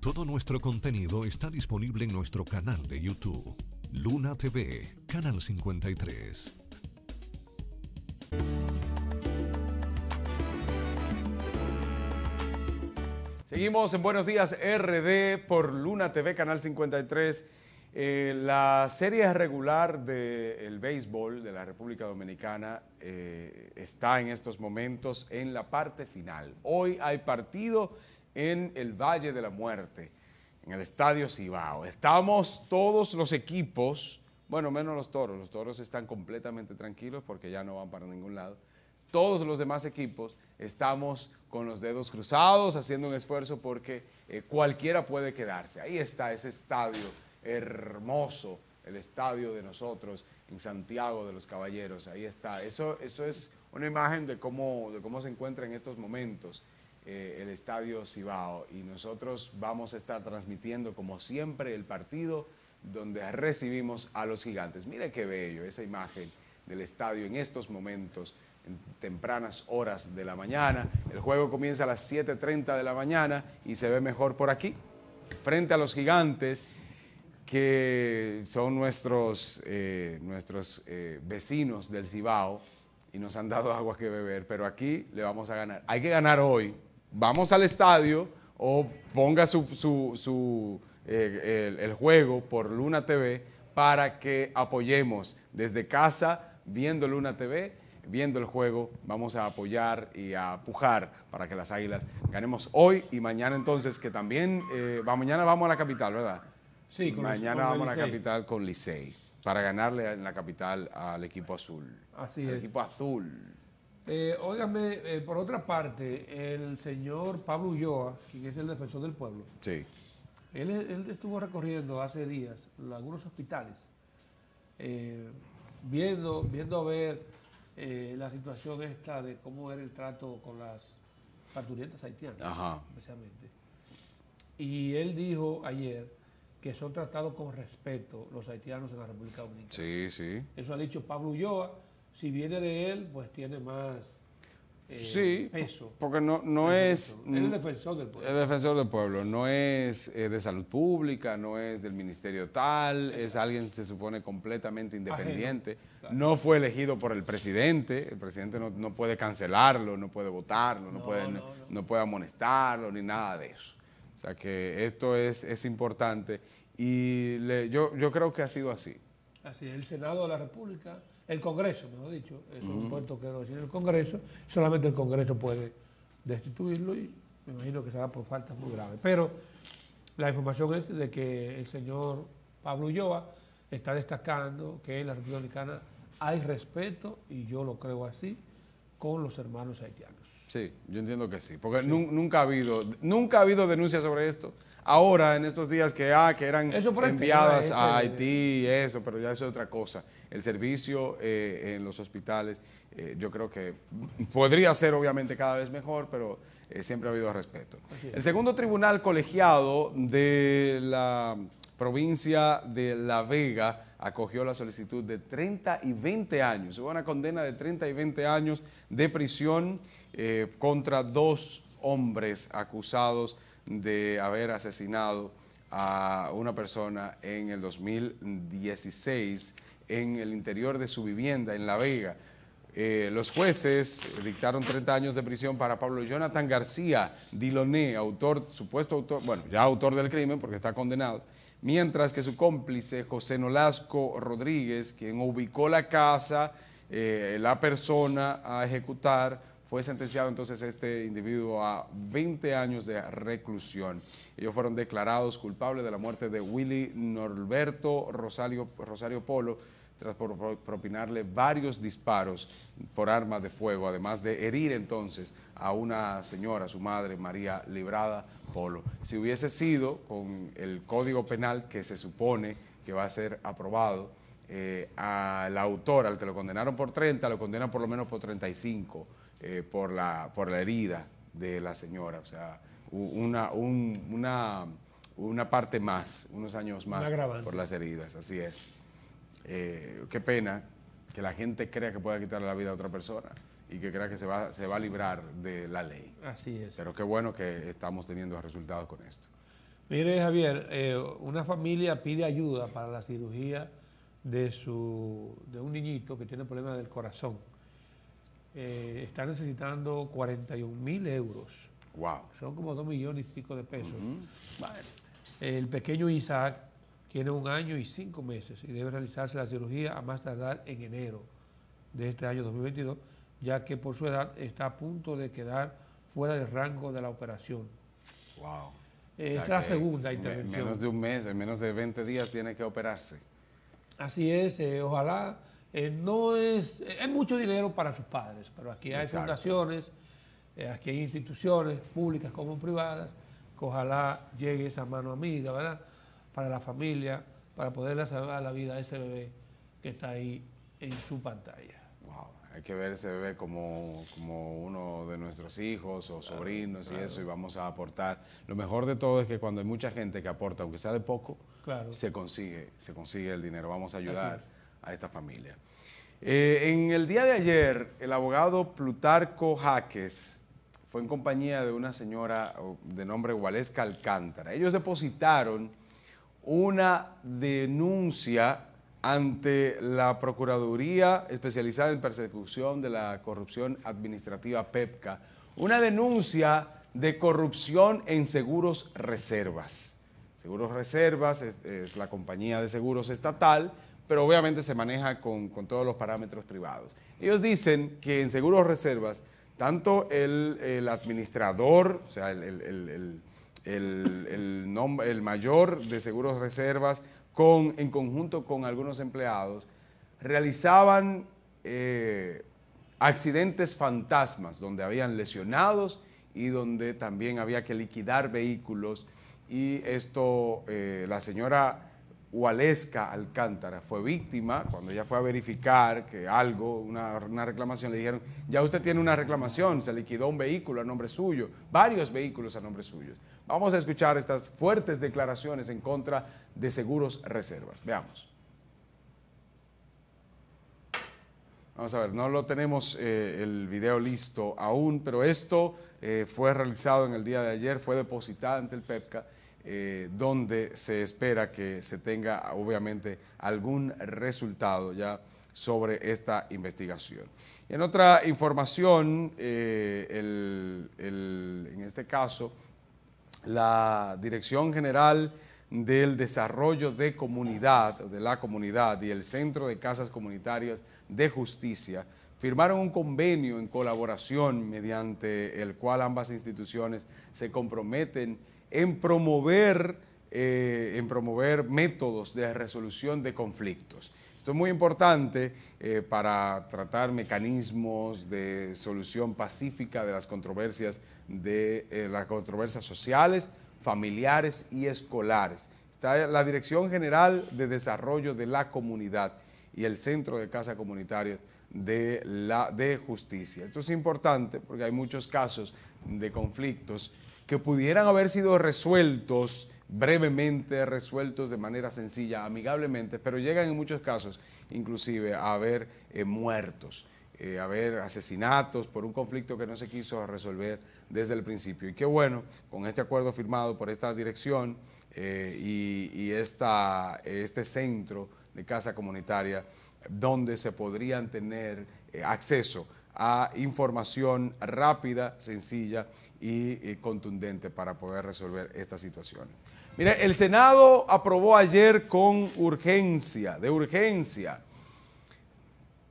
Todo nuestro contenido está disponible en nuestro canal de YouTube, Luna TV, Canal 53. Seguimos en Buenos Días RD por Luna TV, Canal 53. Eh, la serie regular del béisbol de la República Dominicana eh, está en estos momentos en la parte final. Hoy hay partido en el Valle de la Muerte, en el Estadio Cibao. Estamos todos los equipos, bueno, menos los toros, los toros están completamente tranquilos porque ya no van para ningún lado. Todos los demás equipos estamos con los dedos cruzados, haciendo un esfuerzo porque eh, cualquiera puede quedarse. Ahí está ese estadio hermoso, el estadio de nosotros en Santiago de los Caballeros. Ahí está. Eso, eso es una imagen de cómo, de cómo se encuentra en estos momentos. Eh, el Estadio Cibao. Y nosotros vamos a estar transmitiendo, como siempre, el partido donde recibimos a los gigantes. Mire qué bello esa imagen del estadio en estos momentos, en tempranas horas de la mañana. El juego comienza a las 7.30 de la mañana y se ve mejor por aquí, frente a los gigantes que son nuestros, eh, nuestros eh, vecinos del Cibao y nos han dado agua que beber, pero aquí le vamos a ganar. Hay que ganar hoy, vamos al estadio o ponga su, su, su eh, el, juego por Luna TV para que apoyemos desde casa, viendo Luna TV, viendo el juego, vamos a apoyar y a pujar para que las águilas ganemos hoy y mañana entonces, que también, eh, mañana vamos a la capital, ¿verdad? Sí, con Mañana vamos a la capital con Licey para ganarle en la capital al equipo azul. Así al es. equipo azul. Eh, óigame, eh, por otra parte, el señor Pablo Ulloa, quien es el defensor del pueblo, sí. él, estuvo recorriendo hace días algunos hospitales, eh, viendo, viendo a ver la situación esta de cómo era el trato con las parturientas haitianas, especialmente. Y él dijo ayer que son tratados con respeto los haitianos en la República Dominicana. Sí, sí. Eso ha dicho Pablo Ulloa si viene de él, pues tiene más eh, sí, peso. Porque no, no es... es defensor del pueblo. Es defensor del pueblo. No es eh, de salud pública, no es del ministerio tal, es alguien, se supone, completamente independiente. No fue elegido por el presidente. El presidente no, puede cancelarlo, no puede votarlo, no, puede, amonestarlo, ni nada de eso. O sea que esto es, es importante y yo, yo creo que ha sido así. Así el Senado de la República, el Congreso, mejor dicho, es un puesto que lo tiene el Congreso, solamente el Congreso puede destituirlo y me imagino que será por faltas muy graves. Pero la información es de que el señor Pablo Ulloa está destacando que en la República Dominicana hay respeto, y yo lo creo así, con los hermanos haitianos. Sí, yo entiendo que sí, porque nunca ha habido nunca ha habido denuncias sobre esto. Ahora, en estos días que, ah, que eran enviadas a Haití y eso, pero ya es otra cosa. El servicio eh, en los hospitales, eh, yo creo que podría ser obviamente cada vez mejor, pero eh, siempre ha habido respeto. El segundo tribunal colegiado de la provincia de La Vega acogió la solicitud de 30 y 20 años. Hubo una condena de 30 y 20 años de prisión eh, contra dos hombres acusados de haber asesinado a una persona en el 2016 en el interior de su vivienda en La Vega. Eh, los jueces dictaron 30 años de prisión para Pablo Jonathan García Diloné, autor, supuesto autor, bueno, ya autor del crimen porque está condenado, mientras que su cómplice José Nolasco Rodríguez, quien ubicó la casa, eh, la persona a ejecutar, fue sentenciado entonces este individuo a 20 años de reclusión. Ellos fueron declarados culpables de la muerte de Willy Norberto Rosario, Rosario Polo tras propinarle varios disparos por arma de fuego, además de herir entonces a una señora, su madre María Librada si hubiese sido con el Código Penal que se supone que va a ser aprobado, eh, al autor, al que lo condenaron por 30, lo condenan por lo menos por 35 eh, por, la, por la herida de la señora. O sea, una, una, parte más, unos años más por las heridas, así es. Eh, qué pena que la gente crea que pueda quitarle la vida a otra persona y que crea que se va, se va a librar de la ley. Así es. Pero qué bueno que estamos teniendo resultados con esto. Mire, Javier, eh, una familia pide ayuda para la cirugía de, su, un niñito que tiene problemas del corazón. Eh, está necesitando 41 mil euros. Wow. Son como 2 millones y pico de pesos. El pequeño Isaac tiene un año y cinco meses y debe realizarse la cirugía a más tardar en enero de este año 2022 ya que por su edad está a punto de quedar fuera del rango de la operación. Wow. es la segunda intervención. En menos de un mes, en menos de 20 días tiene que operarse. Así es, eh, ojalá. Eh, no es, eh, es mucho dinero para sus padres, pero aquí hay fundaciones, aquí hay instituciones públicas como privadas, que ojalá llegue esa mano amiga, ¿verdad? Para la familia, para poderle salvar la vida a ese bebé que está ahí en su pantalla hay que ver ese bebé como, como uno de nuestros hijos o sobrinos y eso, y vamos a aportar. Lo mejor de todo es que cuando hay mucha gente que aporta, aunque sea de poco, se consigue, se consigue el dinero. Vamos a ayudar a esta familia. Eh, en el día de ayer, el abogado Plutarco Jaques fue en compañía de una señora de nombre Gualesca Alcántara. Ellos depositaron una denuncia ante la Procuraduría Especializada en Persecución de la Corrupción Administrativa PEPCA una denuncia de corrupción en seguros reservas. Seguros Reservas es, la compañía de seguros estatal, pero obviamente se maneja con, todos los parámetros privados. Ellos dicen que en seguros reservas, tanto el, administrador, o sea, el, el, mayor de seguros reservas en conjunto con algunos empleados, realizaban eh, accidentes fantasmas donde habían lesionados y donde también había que liquidar vehículos. Y esto, eh, la señora Hualesca Alcántara fue víctima, cuando ella fue a verificar que algo, una, reclamación, le dijeron, ya usted tiene una reclamación, se liquidó un vehículo a nombre suyo, varios vehículos a nombre suyo. Vamos a escuchar estas fuertes declaraciones en contra de Seguros Reservas. Veamos. Vamos a ver, no lo tenemos eh, el video listo aún, pero esto eh, fue realizado en el día de ayer, fue depositada ante el PEPCA eh, donde se espera que se tenga obviamente algún resultado ya sobre esta investigación. En otra información, eh, en este caso, la Dirección General del Desarrollo de Comunidad, de la Comunidad y el Centro de Casas Comunitarias de Justicia firmaron un convenio en colaboración mediante el cual ambas instituciones se comprometen en promover, eh, en promover métodos de resolución de conflictos. Esto es muy importante eh, para tratar mecanismos de solución pacífica de las controversias, de eh, las controversias sociales, familiares y escolares. Está la Dirección General de Desarrollo de la Comunidad y el Centro de casa comunitaria de, la, de Justicia. Esto es importante porque hay muchos casos de conflictos que pudieran haber sido resueltos brevemente, resueltos de manera sencilla, amigablemente, pero llegan en muchos casos inclusive a haber eh, muertos, a eh, haber asesinatos por un conflicto que no se quiso resolver desde el principio. Y qué bueno, con este acuerdo firmado por esta dirección eh, y, este centro de casa comunitaria, donde se podrían tener acceso a información rápida, sencilla y, eh, contundente para poder resolver estas situaciones. Mire, el Senado aprobó ayer con urgencia, de urgencia.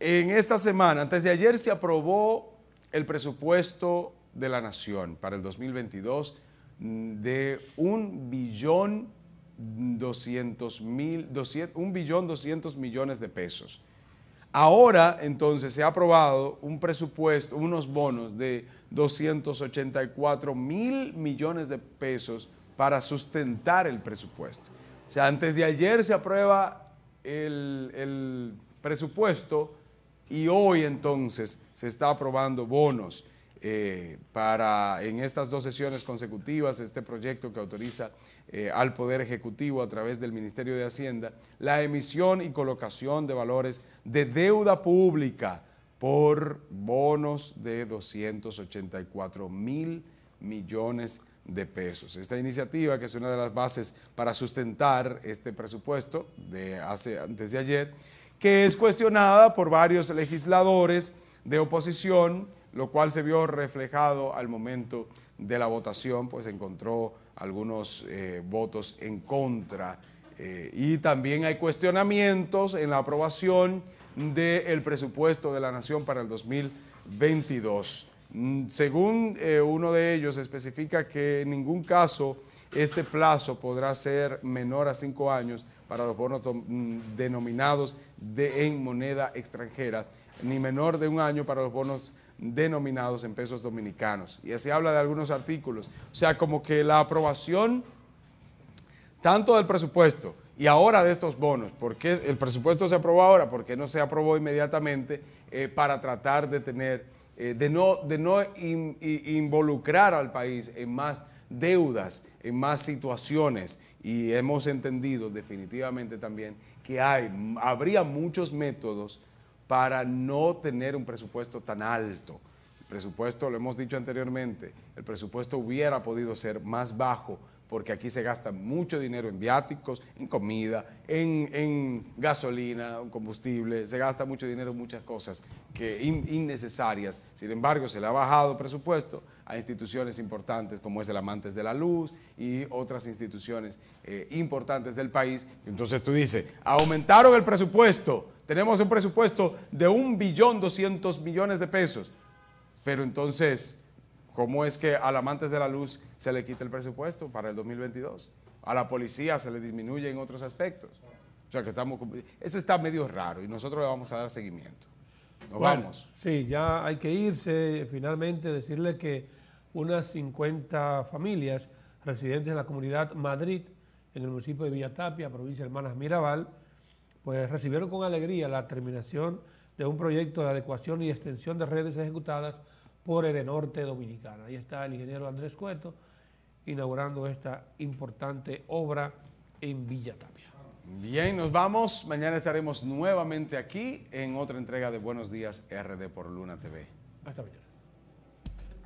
En esta semana, antes de ayer, se aprobó el presupuesto de la Nación para el 2022 de un billón 200 mil, un billón 200 millones de pesos. Ahora, entonces, se ha aprobado un presupuesto, unos bonos de 284 mil millones de pesos para sustentar el presupuesto. O sea, antes de ayer se aprueba el, presupuesto y hoy entonces se está aprobando bonos. Eh, para en estas dos sesiones consecutivas este proyecto que autoriza eh, al Poder Ejecutivo a través del Ministerio de Hacienda la emisión y colocación de valores de deuda pública por bonos de 284 mil millones de pesos. Esta iniciativa, que es una de las bases para sustentar este presupuesto de hace, antes de ayer, que es cuestionada por varios legisladores de oposición, lo cual se vio reflejado al momento de la votación, pues encontró algunos eh, votos en contra. Eh, y también hay cuestionamientos en la aprobación del presupuesto de la Nación para el 2022. Mm, según eh, uno de ellos, especifica que en ningún caso este plazo podrá ser menor a cinco años para los bonos mm, denominados en moneda extranjera, ni menor de un año para los bonos denominados en pesos dominicanos. Y así habla de algunos artículos. O sea, como que la aprobación tanto del presupuesto y ahora de estos bonos, porque el presupuesto se aprobó ahora, porque no se aprobó inmediatamente eh, para tratar de tener, eh, de no, de no involucrar al país en más deudas, en más situaciones y hemos entendido definitivamente también que hay, habría muchos métodos para no tener un presupuesto tan alto. El presupuesto, lo hemos dicho anteriormente, el presupuesto hubiera podido ser más bajo porque aquí se gasta mucho dinero en viáticos, en comida, en, gasolina, en combustible, se gasta mucho dinero en muchas cosas que innecesarias. Sin embargo, se le ha bajado el presupuesto a instituciones importantes como es el Amantes de la Luz y otras instituciones eh, importantes del país. Entonces tú dices, aumentaron el presupuesto, tenemos un presupuesto de un billón doscientos millones de pesos, pero entonces, ¿cómo es que al Amantes de la Luz se le quita el presupuesto para el 2022? A la policía se le disminuye en otros aspectos. O sea que estamos, eso está medio raro y nosotros le vamos a dar seguimiento. Nos vamos. Sí, ya hay que irse. Finalmente decirle que unas 50 familias residentes en la comunidad Madrid, en el municipio de Villatapia, provincia de Hermanas Mirabal, pues recibieron con alegría la terminación de un proyecto de adecuación y extensión de redes ejecutadas por Edenorte Dominicana. Ahí está el ingeniero Andrés Cueto inaugurando esta importante obra en Villatapia. Bien, nos vamos. Mañana estaremos nuevamente aquí en otra entrega de Buenos Días RD por Luna TV. Hasta mañana.